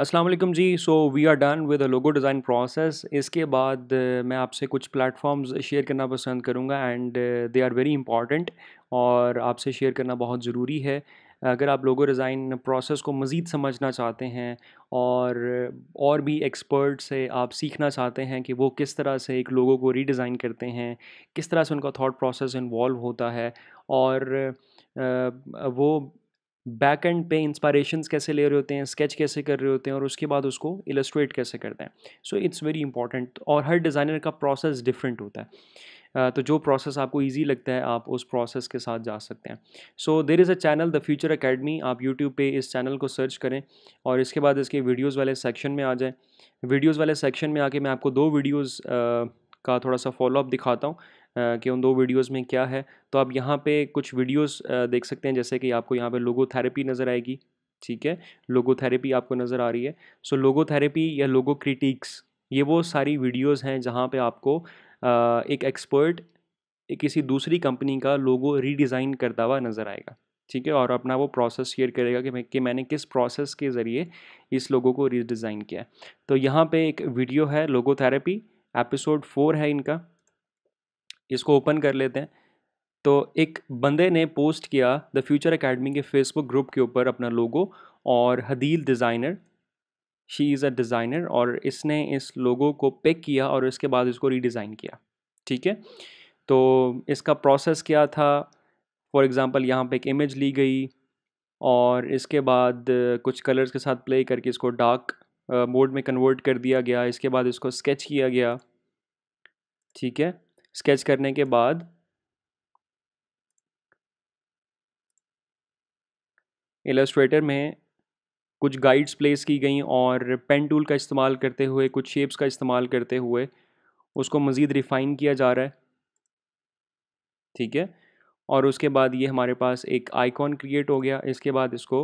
Aslam ji so we are done with logo design process इसके बाद uh, मैं आपसे कुछ प्लेटफॉर्म्स शेयर करना पसंद करूँगा and they are very important और आपसे शेयर करना बहुत ज़रूरी है अगर आप लोगो डिज़ाइन प्रोसेस को मज़ीद समझना चाहते हैं और uh, और भी एक्सपर्ट से आप सीखना चाहते हैं कि वो किस तरह से एक लोगो को रीडिज़ाइन करते हैं किस तरह से उनका थॉट प्रोसेस इन्वॉल्व होता है और uh, वो बैक एंड पे इंस्पायरेशंस कैसे ले रहे होते हैं स्केच कैसे कर रहे होते हैं और उसके बाद उसको इलस्ट्रेट कैसे करते हैं सो इट्स वेरी इंपॉर्टेंट और हर डिज़ाइनर का प्रोसेस डिफरेंट होता है तो जो प्रोसेस आपको इजी लगता है आप उस प्रोसेस के साथ जा सकते हैं so there is a channel the future academy आप यूट्यूब पे इस चैनल को सर्च करें और इसके बाद इसके वीडियोस वाले सेक्शन में आ जाएं वीडियोस वाले सेक्शन में आके मैं आपको दो वीडियोस का थोड़ा सा फॉलोअप दिखाता हूँ कि उन दो वीडियोस में क्या है तो आप यहाँ पे कुछ वीडियोस देख सकते हैं जैसे कि आपको यहाँ पे लोगो थेरेपी नज़र आएगी ठीक है लोगो थेरेपी आपको नज़र आ रही है सो लोगो थेरेपी या लोगो क्रिटिक्स ये वो सारी वीडियोज़ हैं जहाँ पर आपको एक एक्सपर्ट किसी दूसरी कंपनी का लोगो रीडिज़ाइन करता हुआ नज़र आएगा ठीक है और अपना वो प्रोसेस शेयर करेगा कि मैं कि मैंने किस प्रोसेस के ज़रिए इस लोगों को रीडिज़ाइन किया है तो यहाँ पे एक वीडियो है लोगोथेरेपी एपिसोड फोर है इनका इसको ओपन कर लेते हैं तो एक बंदे ने पोस्ट किया द फ्यूचर अकेडमी के फेसबुक ग्रुप के ऊपर अपना लोगो और Hadeel designer she is a designer और इसने इस लोगो को पिक किया और इसके बाद इसको रीडिज़ाइन किया ठीक है तो इसका प्रोसेस क्या था फॉर एग्ज़ाम्पल यहाँ पे एक इमेज ली गई और इसके बाद कुछ कलर्स के साथ प्ले करके इसको डार्क मोड में कन्वर्ट कर दिया गया इसके बाद इसको स्केच किया गया ठीक है स्केच करने के बाद एलस्ट्रेटर में कुछ गाइड्स प्लेस की गई और पेन टूल का इस्तेमाल करते हुए कुछ शेप्स का इस्तेमाल करते हुए उसको मज़ीद रिफ़ाइन किया जा रहा है ठीक है और उसके बाद ये हमारे पास एक आइकॉन क्रिएट हो गया इसके बाद इसको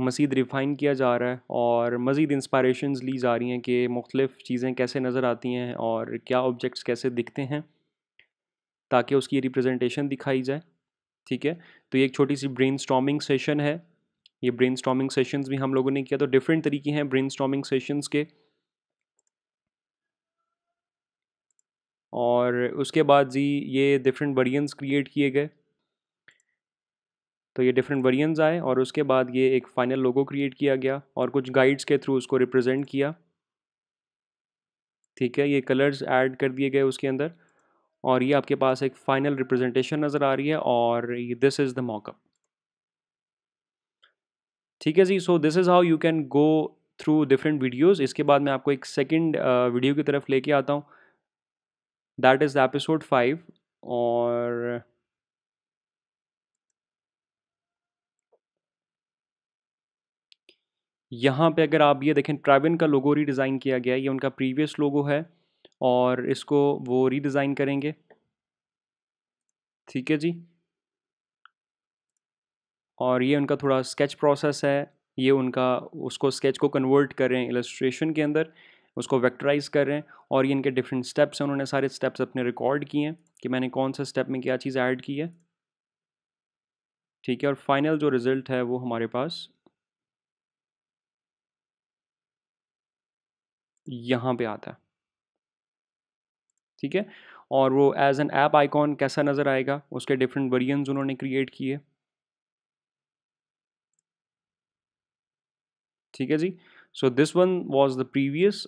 मज़ीद रिफ़ाइन किया जा रहा है और मज़ीद इंस्पायरेशंस ली जा रही हैं कि मुख्तलिफ़ चीज़ें कैसे नज़र आती हैं और क्या ऑब्जेक्ट्स कैसे दिखते हैं ताकि उसकी रिप्रेजेंटेशन दिखाई जाए ठीक है तो ये एक छोटी सी ब्रेन सेशन है ये ब्रेन सेशंस भी हम लोगों ने किया तो डिफरेंट तरीके हैं ब्रेन सेशंस के और उसके बाद जी ये डिफरेंट वरियंस क्रिएट किए गए तो ये डिफरेंट वरियंस आए और उसके बाद ये एक फाइनल लोगो क्रिएट किया गया और कुछ गाइड्स के थ्रू उसको रिप्रेजेंट किया ठीक है ये कलर्स ऐड कर दिए गए उसके अंदर और ये आपके पास एक फाइनल रिप्रेजेंटेशन नज़र आ रही है और दिस इज़ द मॉकअप ठीक है जी so this is how you can go through different videos इसके बाद मैं आपको एक सेकेंड वीडियो की तरफ लेके आता हूँ that is the episode five और यहाँ पे अगर आप ये देखें ट्राइबिन का लोगो रीडिज़ाइन किया गया है ये उनका प्रीवियस लोगो है और इसको वो रीडिज़ाइन करेंगे ठीक है जी और ये उनका थोड़ा स्केच प्रोसेस है ये उनका उसको स्केच को कन्वर्ट कर रहे हैं इलस्ट्रेशन के अंदर उसको वेक्टराइज कर रहे हैं और ये इनके डिफरेंट स्टेप्स हैं उन्होंने सारे स्टेप्स अपने रिकॉर्ड किए हैं कि मैंने कौन सा स्टेप में क्या चीज़ ऐड की है ठीक है और फाइनल जो रिज़ल्ट है वो हमारे पास यहाँ पे आता है ठीक है और वो एज एन ऐप आइकॉन कैसा नज़र आएगा उसके डिफरेंट वेरियंस उन्होंने क्रिएट किए ठीक है जी so this one was the previous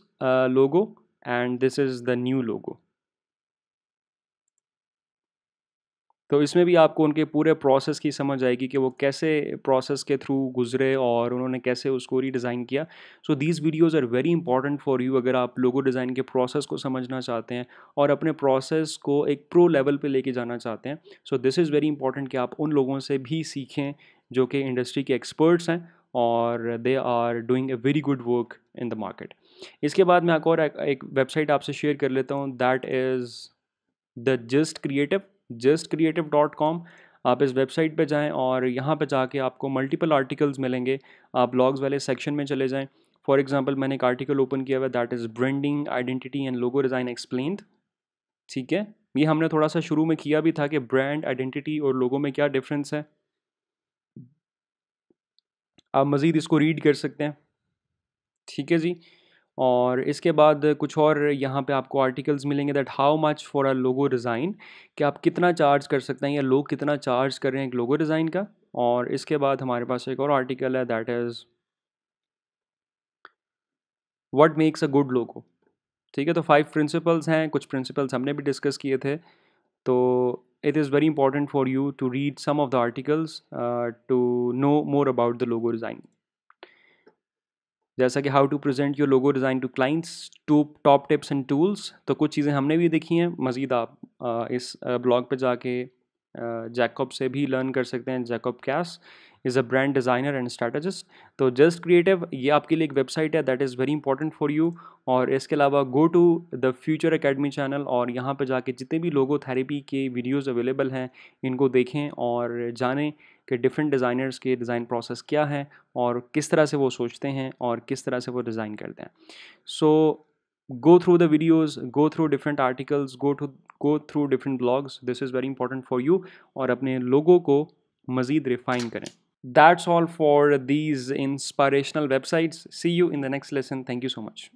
logo and this is the new logo तो इसमें भी आपको उनके पूरे प्रोसेस की समझ आएगी कि वो कैसे प्रोसेस के थ्रू गुजरे और उन्होंने कैसे उसको रीडिज़ाइन किया so these videos are very important for you अगर आप लोगो डिज़ाइन के प्रोसेस को समझना चाहते हैं और अपने प्रोसेस को एक प्रो लेवल पे लेके जाना चाहते हैं so this is very important कि आप उन लोगों से भी सीखें जो कि इंडस्ट्री के एक्सपर्ट्स हैं और they are doing a very good work in the market इसके बाद मैं एक और एक वेबसाइट आपसे शेयर कर लेता हूँ that is the just creative just creative dot com आप इस वेबसाइट पे जाएं और यहाँ पे जाके आपको मल्टीपल आर्टिकल्स मिलेंगे आप ब्लॉग्स वाले सेक्शन में चले जाएं फॉर एग्जांपल मैंने एक आर्टिकल ओपन किया हुआ that is branding identity and logo design explained ठीक है ये हमने थोड़ा सा शुरू में किया भी था कि ब्रांड आइडेंटिटी और लोगों में क्या डिफरेंस है आप मज़ीद इसको रीड कर सकते हैं ठीक है जी और इसके बाद कुछ और यहाँ पे आपको आर्टिकल्स मिलेंगे that how much for a logo design कि आप कितना चार्ज कर सकते हैं या लोग कितना चार्ज कर रहे हैं एक लोगो डिज़ाइन का और इसके बाद हमारे पास एक और आर्टिकल है that is what makes a good logo ठीक है तो फाइव प्रिंसिपल्स हैं कुछ प्रिंसिपल्स हमने भी डिस्कस किए थे तो it is very important for you to read some of the articles to know more about the logo logo जैसा कि how to present your logo design to clients to top tips and tools तो कुछ चीज़ें हमने भी देखी हैं मज़ीद आप इस ब्लॉग पर जाके जैकॉब से भी लर्न कर सकते हैं Jacob Cass is a brand designer and strategist तो जस्ट क्रिएटिव ये आपके लिए एक वेबसाइट है that is very important for you और इसके अलावा go to the future academy channel और यहाँ पर जाके जितने भी लोगो थेरेपी के वीडियोज़ अवेलेबल हैं इनको देखें और जानें कि डिफरेंट डिज़ाइनर्स के डिज़ाइन प्रोसेस क्या है और किस तरह से वो सोचते हैं और किस तरह से वो डिज़ाइन करते हैं so go through the videos go through different articles go to go through different blogs this is very important for you और अपने लोगों को मज़ीद रिफाइन करें That's all for these inspirational websites. See you in the next lesson. Thank you so much.